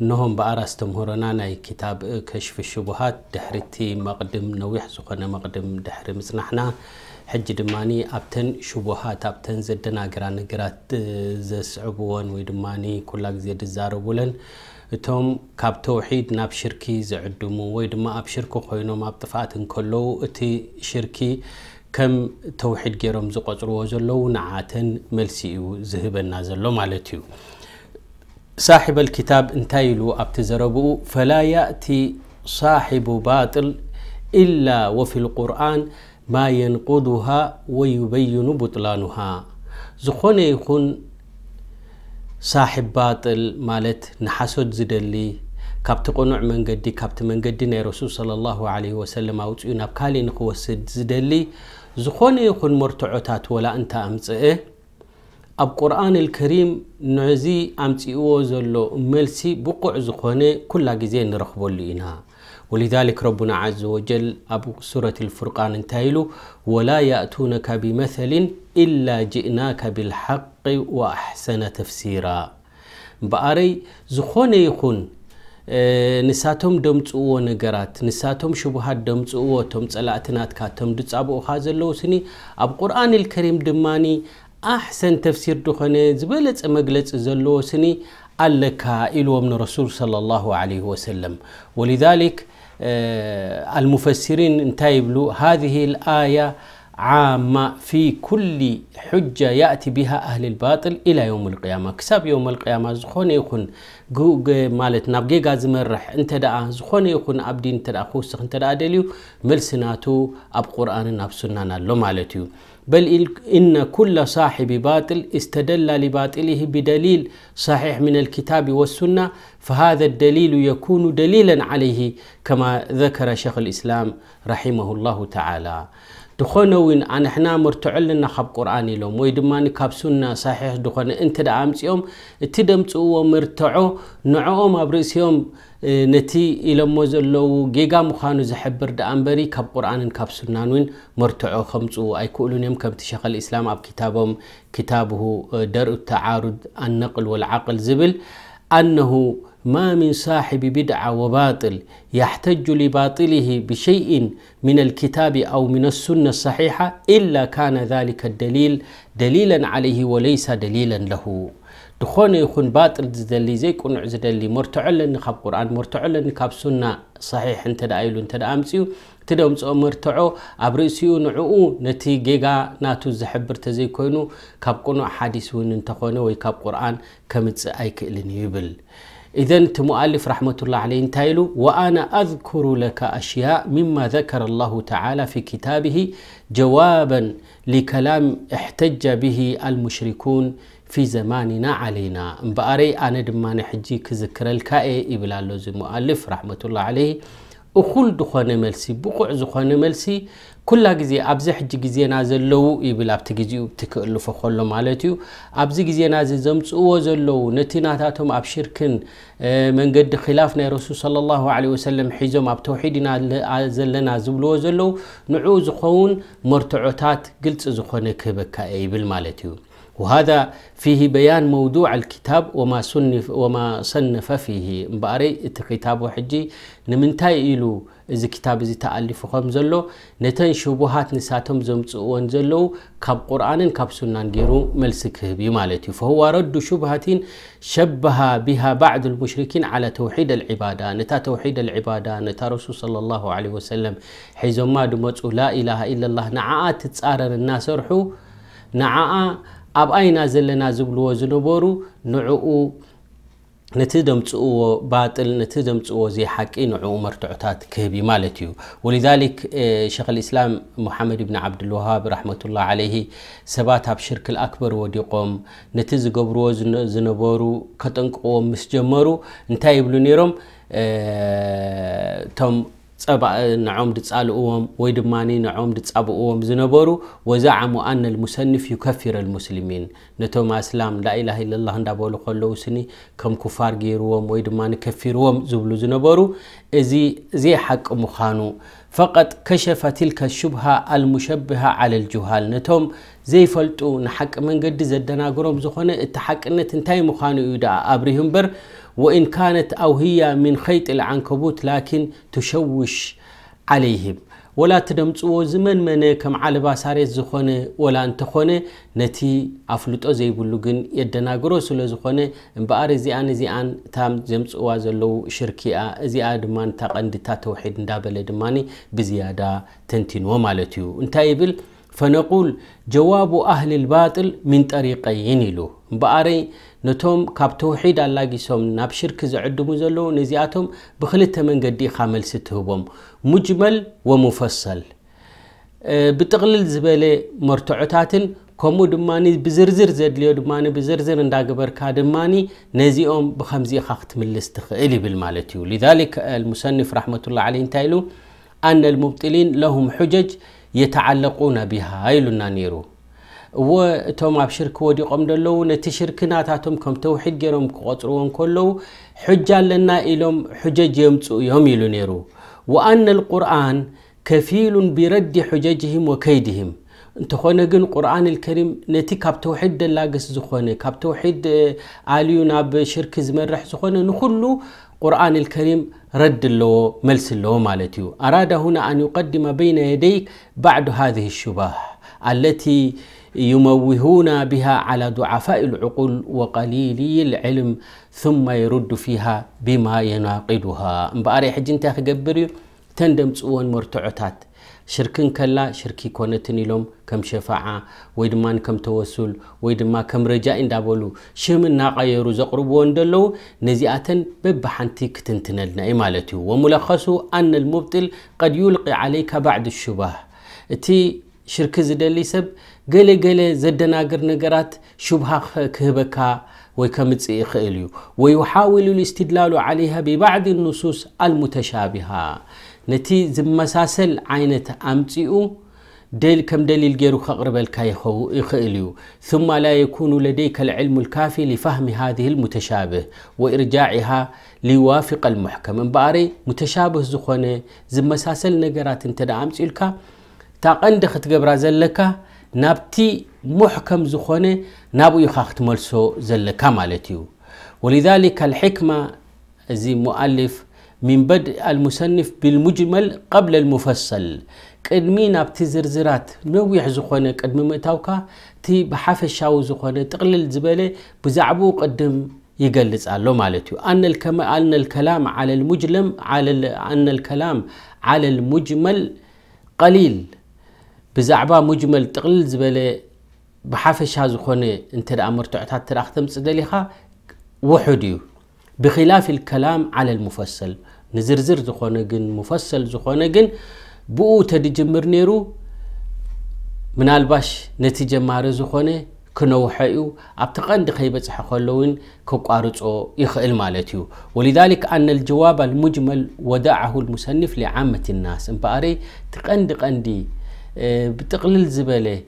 نهم بأرس تمهرنا ناي كتاب كشف الشبهات دحرتي مقدم نوح زخنا مقدم دحر مسنحنا حج دماني أبتن شبهات أبتن زدنا قران قرات آه، زسعبون ويدماني كل زيد الزاربولن እቶም ካብ ተውሒድ ናብ ሽርኪ ዝዕድሙ ወይ ድማ ኣብ ሽርኪ ኮይኖም ኣብ ጥፋኣት እንከለዉ እቲ ሽርኪ ከም ተውሒድ ገይሮም ዝቆፅርዎ ዘለዉ ንዓትን መልሲ እዩ ዝህበና صاحب الكتاب انتايلو ابتزربو فلا يأتي صاحب باطل إلا وفي القرآن ما ينقضها ويبين بطلانها زخون يكون صاحب باطل مالت نحسد زدلي كابت قنوع من قدي كابت من قدينا رسول صلى الله عليه وسلم أو تقول نبكالي نقوى زدلي زخون يكون مرتعتات ولا أنت أمسئه اب قران الكريم نعزي امتيو زلو ملسي بقع زخونه كل غزي نرخبول انا ولذلك ربنا عز وجل ابو سوره الفرقان انتايلو ولا ياتونك بمثل الا جئناك بالحق واحسن تفسيرا باري زخونه يكون نساتهم دمتو نجرات نساتهم شبهات دمتو وتم صلاتنات كاتم أبو خازلو سني اب قران الكريم دماني ኣሕሰን ተፍሲር ድኾነ ዝበለፀ መግለፂ ዘለዎ إلو من رسول صلى الله عليه وسلم ولذلك آه المفسرين انتايبلو هذه الآية عامة في كل حجة يأتي بها أهل الباطل إلى يوم القيامة كساب يوم القيامة زخون يكون مالت نابجيجا مرح انت دا زخون يكون عبدين انت دا خوستخ انت دا دليو ملسناتو أب قرآن نفسنا نالو مالتيو بل إن كل صاحب باطل استدل لباطله بدليل صحيح من الكتاب والسنة فهذا الدليل يكون دليلا عليه كما ذكر شيخ الإسلام رحمه الله تعالى ድኾነ እውን ኣነ ሕና መርትዐልና ካብ ቁርኣን ኢሎም ወይ ድማ ካብ ሱና ሳሒሕ ድኾነ እንተ ደኣ ኣምፂኦም እቲ ደምፅእዎ መርትዖ ንዕኦም نتی ایلام مزلو گیگا مخانو زحبر دامبری کب قرآن کب سنانوین مرتعو خمس و ایکولونیم کم تشکل اسلام اب کتابم کتابه در التعارض النقل والعقل زبل انه ما من صاحب بدعة وباطل يحتج لباطله بشيء من الكتاب أو من السنة الصحيحة إلا كان ذلك الدليل دليلا عليه وليس دليلا له دخون يكون باطل زدلي زي يكون عزدلي مرتعل إن قرآن مرتعل إن سنة صحيح أنت دايلو أنت دامسيو تدوم سو مرتعو أبرسيو نعو نتي جيجا ناتو زحبر تزي كونو خب كونو حدث وين أنت خونه قرآن كمتس أيك لنيبل إذن تمؤلف رحمة الله عليه تايلو وأنا أذكر لك أشياء مما ذكر الله تعالى في كتابه جوابا لكلام احتج به المشركون في زماننا علينا مباري أنا دماني حجي كذكر الكائي إبلا لوزي مؤلف رحمة الله عليه أخول دخوان ملسي بقع زخوان ملسي كل جزي أبزي حجي جزي نازل لو إبلا بتجزي وبتكألو فخولو مالاتيو أبزي جزي نازل زمت أو زلو نتيناتاتهم أبشركن آه، من قد خلاف نيرسو صلى الله عليه وسلم حزم أبتوحيدنا زلنا زبلو زلو نعو زخوان مرتعوتات قلت زخوان كبكا إبل وهذا فيه بيان موضوع الكتاب وما صنف وما صنف فيه مباري الكتاب وحجي نمنتاي إلو إذا كتاب إذا تألف خم زلو نتن شبهات نساتهم زمتسوان زلو كاب قرآن كاب سنان غيرو ملسك بمالتي فهو رد شبهات شبه بها بعض المشركين على توحيد العبادة نتا توحيد العبادة نتا رسول صلى الله عليه وسلم حيث ما دمت لا إله إلا الله نعات تتسارر الناس رحو نعاء اب اینا زلنا زبل وزنو برو نوعو نتدم تقوه باطل نتدم تقوه زي حق إنه عمر تعتاد كهبي مالتيو ولذلك شيخ الإسلام محمد بن عبد الوهاب رحمة الله عليه سباتها بشرك الأكبر وديقوم نتزق بروز زنبورو كتنك قوم مسجمرو انتايب لنيرم اه تم نعم دتسألوهم ويدماني نعم دتسأبوهم زنبرو وزعم أن المسنف يكفر المسلمين نتوما أسلام لا إله إلا الله ندابول خلوا سني كم كفار جيروم ويدماني كفيروم زبل زنبرو زي زي حق مخانو فقط كشف تلك الشبهة المشبهة على الجهال نتوم زي فلتو نحق من قد زدنا قرب زخنة التحق إن تنتهي مخانو يدا أبريهم بر وإن كانت أو هي من خيط العنكبوت لكن تشوش عليهم ولا تدمتو زمن من كم على باسار الزخونة ولا انتخونة نتي أفلتو زي بلوغن يدنا غروس لزخونة انبار زي آن زي آن تام زمتو وازلو شركي زي آدمان تاقن دي تاتوحيد ندابل دماني بزيادة تنتين ومالتيو انتاي بل فنقول جواب أهل الباطل من طريقين له انباري نتوم كاب توحيد الله جسوم نبشرك زعد مزلو نزياتهم بخلت من قدي خامل ستهوم مجمل ومفصل بتقلل زبالة مرتعتات كمو دماني بزرزر زد ليو دماني بزرزر ان داقبر كادماني نزيهم بخمزي خاخت من الاستخيلي بالمالتيو لذلك المصنف رحمة الله عليه تايلو أن المبتلين لهم حجج يتعلقون بها هاي لنا نيرو و توم عبشرك ودي قم دلو نتشركنا تاتم كم توحيد جرم قطرون كلو حجة لنا إلهم حجة جمتو يوم يلونيرو وأن القرآن كفيل برد حججهم وكيدهم تخونا جن القرآن الكريم نتي كاب توحيد دلاجس زخونا كاب توحيد عليون عب شرك زمر رح زخونا نخلو قرآن الكريم رد له ملس له مالتيو أراد هنا أن يقدم بين يديك بعد هذه الشبهه التي يموهون بها على ضعفاء العقول وقليلي العلم ثم يرد فيها بما يناقضها امبارح حجنتا كجبري تندم صون مرتعتات شركن كلا شركي كونتن يلوم كم شفاعة ويدمان كم توسل ويدما كم رجاء دابلو شمن ناقيرو زقرب وندلو نزيئة ببحنتي كتنتنلنا إمالتي وملخصو أن المبطل قد يلقي عليك بعد الشبه تي شرك زدلي سب قلي قلي زدنا قر نقرات شبهة كهبكا ويكمت إخيليو ويحاولوا الاستدلال عليها ببعض النصوص المتشابهة نتي زمساسل عينة أمتئو دل كم دليل غير خقرب الكايخو إخيليو ثم لا يكون لديك العلم الكافي لفهم هذه المتشابه وإرجاعها ليوافق المحكم باري متشابه زخونة زمساسل نقرات انتدى أمتئلكا تاقند ختقبرا زلكا نابتي محكم زخوني نابو يخاخت ملسو زلكا مالتيو ولذلك الحكمة زي مؤلف من بدء المصنف بالمجمل قبل المفصل كدمي نابتي زرزرات نوي زخوني كدمي متاوكا تي بحاف الشاو زخوني تقلل زبالي بزعبو قدم يجلس على مالتيو أن الكم أن الكلام على المجلم على أن الكلام على المجمل قليل ብዛዕባ ሙጅመል ጥቕልል ዝበለ ብሓፈሻ ዝኾነ እንተ ደኣ መርትዖታት እተ ክትምፅእ ደሊኻ ውሑድ እዩ ብክላፍ ልከላም ዓለ ልሙፈሰል ንዝርዝር ዝኾነ ግን ሙፈሰል ዝኾነ ግን ብኡ ተድጅምር ነይሩ ምናልባሽ ነቲ ጀማሪ ዝኾነ ክነውሐ እዩ ኣብቲ ቐንዲ ከይበፅሐ ከሎውን ክቋርፆ ይኽእል ማለት እዩ ወሊذሊክ ኣነ ልጀዋብ ልሙጅመል ወዳዓሁ ልሙሰንፍ ሊዓመት ናስ እምበኣረ ቲ ቐንዲ ቐንዲ بتقلل زبالة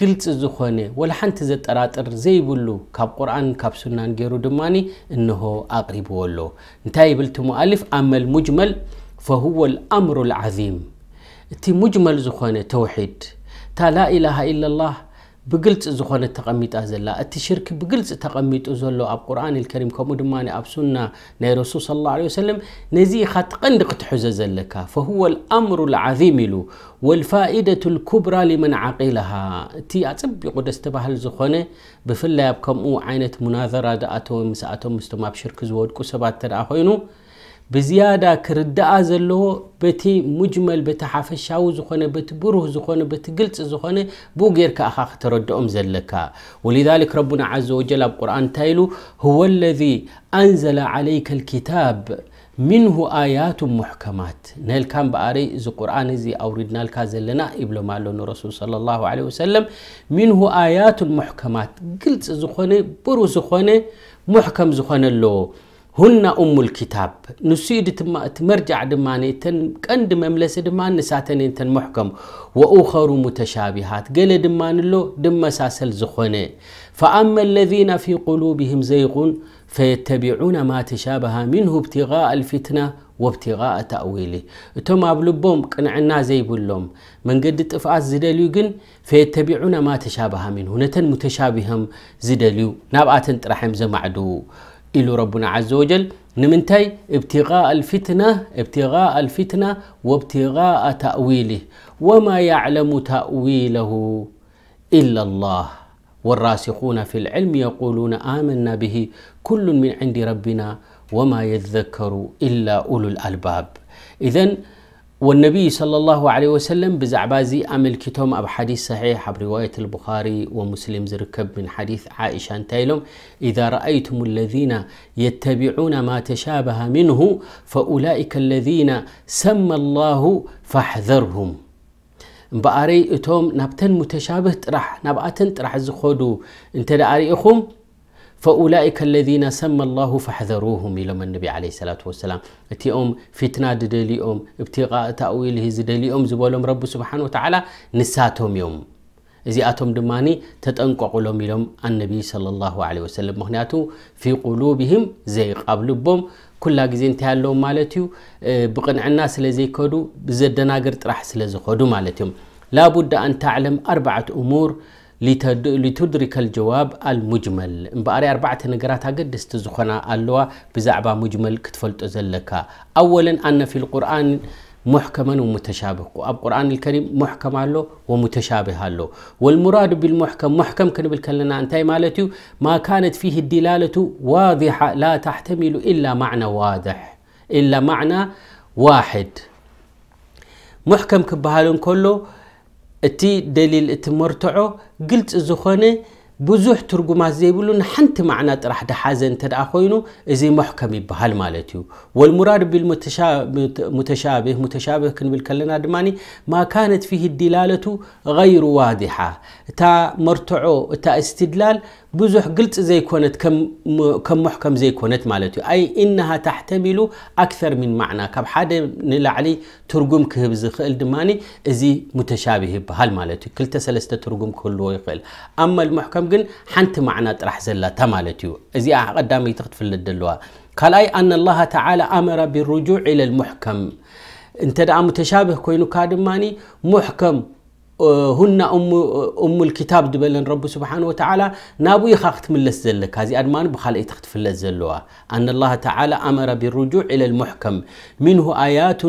قلت زخونة ولا حنت زت أراتر زي بلو كاب قرآن كاب سنة جرو دماني إنه أقرب ولو نتاي بلت مؤلف عمل مجمل فهو الأمر العظيم تي مجمل زخونة توحيد تا لا إله إلا الله بقلت زخون التقميت أزلا التشرك بقلت تقميت أزلا أب قرآن الكريم كم دماني أب سنة نيرسول صلى الله عليه وسلم نزي خط قندق تحز فهو الأمر العظيم له والفائدة الكبرى لمن عقلها تي أتبي قد استبهل زخونة بفلا يبكم عينة مناظرة دأتو مسأتو مستمع بشرك زود كسبات تدعى بزيادة كردة أزلو بتي مجمل بتحافشاو زخونة بتبره زخونة بتقلت زخونة بوغير كأخاخ ترد أمزلكا ولذلك ربنا عز وجل بقرآن تايلو هو الذي أنزل عليك الكتاب منه آيات محكمات نهل كان بآري زي قرآن زي أوردنا الكازلنا إبلو مالون رسول صلى الله عليه وسلم منه آيات محكمات قلت زخونة برو زخونة محكم زخونة اللو هن أم الكتاب نسيد تمرجع دماني تن قند مملس دمان نساتن تن محكم وأخر متشابهات قل دمان له دم ساسل زخونه فأما الذين في قلوبهم زيغون فيتبعون ما تشابه منه ابتغاء الفتنة وابتغاء تأويله اتم كان عنا زي بلوم من قد طفات زدليو ግን فيتبعون ما تشابه منه نتن متشابهم زدليو ناباتن طرحهم زمعدو إلو ربنا عز وجل نمنتي ابتغاء الفتنة ابتغاء الفتنة وابتغاء تأويله وما يعلم تأويله إلا الله والراسخون في العلم يقولون آمنا به كل من عند ربنا وما يذكر إلا أولو الألباب إذن والنبي صلى الله عليه وسلم بزعبازي أمل كتوم أب حديث صحيح أب رواية البخاري ومسلم زركب من حديث عائشة تايلوم إذا رأيتم الذين يتبعون ما تشابه منه فأولئك الذين سمى الله فاحذرهم بأري أتوم نبتن متشابه ترح نبأتن ترح زخودو انت رأيكم فأولئك الذين سمى الله فاحذروهم إلى النبي عليه الصلاة والسلام اتيهم فتنة دليهم ابتغاء تأويله دليهم زبولهم رب سبحانه وتعالى نساتهم يوم እዚኣቶም ድማኒ ተጠንቀቑሎም ኢሎም ኣነቢ صለ ላሁ ለ ወሰለም ምክንያቱ ፊ ቁሉብህም ዘይቃብ ልቦም ኩላ ግዜ እንታይ ኣለዎም ማለት እዩ الناس ስለ ዘይከዱ ብዘደናገር ጥራሕ ስለ ዝኸዱ ማለት እዮም ላቡዳ ኣን ተዕለም ኣርባዕት እሙር لتدرك الجواب المجمل بقري أربعة نقرات أقدس تزخنا اللوا بزعبة مجمل كتفلت زلك أولا أن في القرآن محكما ومتشابه القرآن الكريم محكم له ومتشابه له والمراد بالمحكم محكم كان بالكلنا أنت مالتي ما كانت فيه الدلالة واضحة لا تحتمل إلا معنى واضح إلا معنى واحد محكم كبهالون كله التي دليل التمرتعه قلت زخونه بزوح ترجمه زي بلون حنت معنى راح دحازن ترى خوينه زي محكم بهالمالتيو والمراد بالمتشابه متشابه كن بالكلنا دماني ما كانت فيه الدلالة غير واضحة تا مرتعو تا استدلال بزح قلت زي كونت كم كم محكم زي كونت مالتي أي إنها تحتمل أكثر من معنى كم حدا نلعلي ترجم كهبز خل دماني زي متشابه بهال مالتي كل تسلست ترجم كله يقل أما المحكم جن حنت معنى رح زلا تمالتي زي قدامي تغتفل الدلوا قال أي أن الله تعالى أمر بالرجوع إلى المحكم أنت متشابه كوينو كادماني محكم هن أم أم الكتاب دبلن رب سبحانه وتعالى نابوي خاخت من لسلك هذه أدمان إتخت في لزلوها أن الله تعالى أمر بالرجوع إلى المحكم منه آيات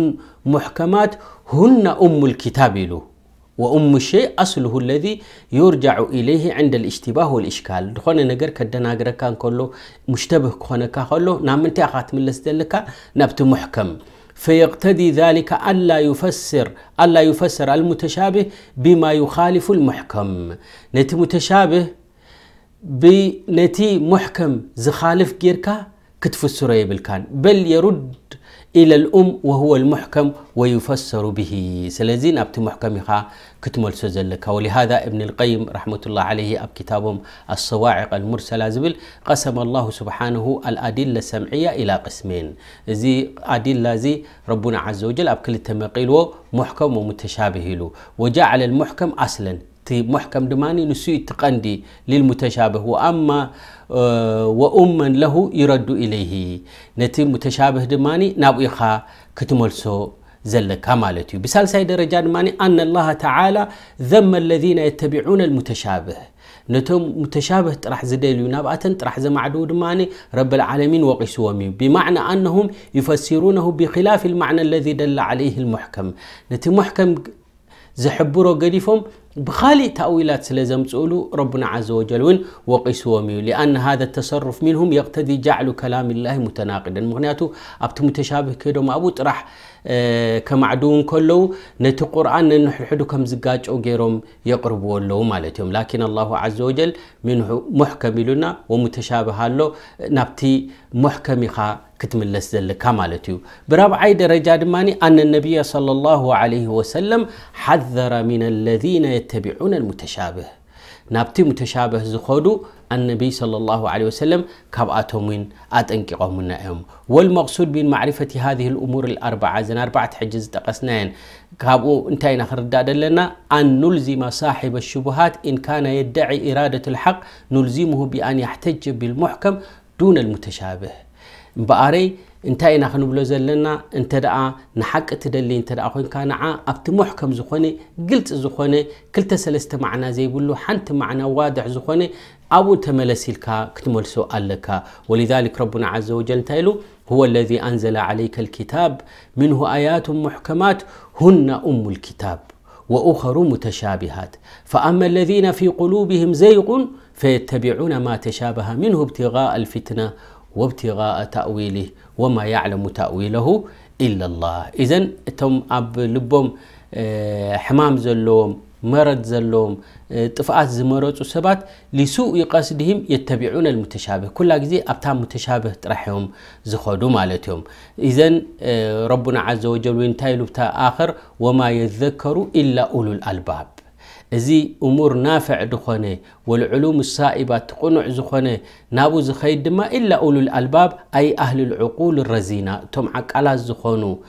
محكمات هن أم الكتاب له وأم الشيء أصله الذي يرجع إليه عند الاشتباه والإشكال دخونا نقر كدنا نقر كان كله مشتبه كونه كله نعم أنت أخذت من لسلك نبت محكم فيقتدي ذلك ألا يفسر ألا يفسر المتشابه بما يخالف المحكم نتي متشابه بنتي محكم زخالف جيركا كتفسره يبلكان بل يرد إلى الأم وهو المحكم ويفسر به سلازين أبت خا كتمل سزلك ولهذا ابن القيم رحمة الله عليه أب كتابهم الصواعق المرسلة زبل قسم الله سبحانه الأدلة السمعية إلى قسمين زي أدلة زي ربنا عز وجل أب كل التمقيل محكم ومتشابه له وجعل المحكم أصلا تي محكم دماني نسوء التقندي للمتشابه وأما آه، وأما له يرد إليه نتي متشابه دماني ناب إخا كتملسو زل كمالتي بسالساي درجة دماني أن الله تعالى ذم الذين يتبعون المتشابه نتم متشابه طرح زدليو ناباتن طرح زمعدو دماني رب العالمين وقسومي بمعنى أنهم يفسرونه بخلاف المعنى الذي دل عليه المحكم نتي محكم زحبرو قديفهم بخالي تأويلات سلزم تقولوا ربنا عز وجل وين وقسوهم لأن هذا التصرف منهم يقتضي جعل كلام الله متناقضا مغنياته أبت متشابه كده ما أبوت راح آه، كمعدون كله نت القرآن حدو كم زجاج أو غيرهم يقربوا له مالتهم لكن الله عز وجل منه محكم لنا ومتشابه له نبتي محكم خا كتملس ذلك مالتيو برابع عيد رجاد ماني أن النبي صلى الله عليه وسلم حذر من الذين يتبعون المتشابه نابتي متشابه زخودو النبي صلى الله عليه وسلم كاب اتومين اتنقيقوم النائم والمقصود من معرفة هذه الأمور الأربعة زن أربعة حجز تقسنين كابو انتين خرداد لنا أن نلزم صاحب الشبهات إن كان يدعي إرادة الحق نلزمه بأن يحتج بالمحكم دون المتشابه بقاري انتي نحن لنا انت دعا نحق تدلي انت دعا خوين كان عا ابت محكم زخوني قلت زخوني كل تسلست معنا زي بلو حنت معنا واضح زخوني أبو تملسي لك كتمل سؤال لك ولذلك ربنا عز وجل تايلو هو الذي أنزل عليك الكتاب منه آيات محكمات هن أم الكتاب وأخر متشابهات فأما الذين في قلوبهم زيغ فيتبعون ما تشابه منه ابتغاء الفتنة وابتغاء تأويله وما يعلم تأويله إلا الله إذن تم أب لبهم حمام زلوم مرض زلوم طفعات زمرات وسبات لسوء قصدهم يتبعون المتشابه كل هذه أبتام متشابه ترحهم زخودوا مالتهم إذن ربنا عز وجل وينتهي لبتا آخر وما يذكروا إلا أولو الألباب إذا أمور نافع دخنة والعلوم السائبة تقنع زخنة نابو زخيد ما إلا أولو الألباب أي أهل العقول الرزينة تم حق على زخنو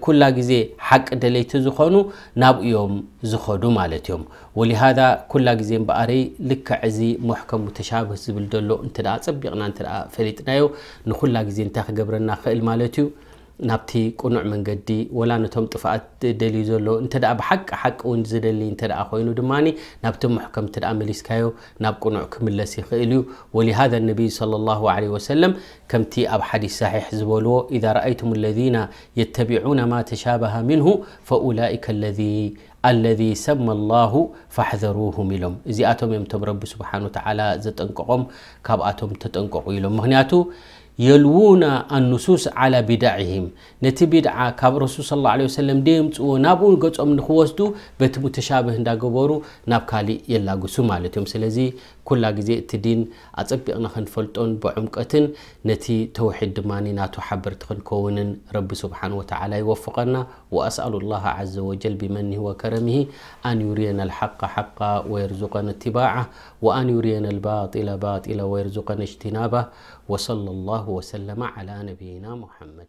كل جزء حق دليت زخنو ناب يوم زخدو مالت يوم ولهذا كل جزء بأري لك عزي محكم متشابه زبل دلو انت دا صبيغنا انت دا فليتنايو نخل جزء انت خبرنا خيل مالتيو نبتي كونوع من جدي ولا نتهم تفاعت دليزولو انت دا بحق حق اون زدلي انت دا اخوينو دماني نبتم محكم تدا مليس كايو ناب كونوع كم اللاسي ولهذا النبي صلى الله عليه وسلم كم تي اب حديث صحيح زبولو اذا رأيتم الذين يتبعون ما تشابه منه فأولئك الذي الذي سمى الله فاحذروه ملهم إذا أتم يمتم رب سبحانه وتعالى زتنقهم كاب أتم تتنقهم لهم مهنياتو የልዉና ኣንሱስ ዓላى ቢዳዒህም ነቲ ቢድዓ ካብ ረሱል ስ ላ ሰለም ደምፅዎ ናብኡ ገጾም ንክወስዱ በቲ ሙተሻብህ እንዳገበሩ ናብ ካሊእ የላግሱ ማለት እዮም ስለዚ كل جزئ تدين أتبقى نخن فلتون بعمقة نتي توحد ماني ناتو حبر تخن رب سبحانه وتعالى يوفقنا وأسأل الله عز وجل بمن هو كرمه أن يرينا الحق حقا ويرزقنا اتباعه وأن يرينا الباطل باطلا ويرزقنا اجتنابه وصلى الله وسلم على نبينا محمد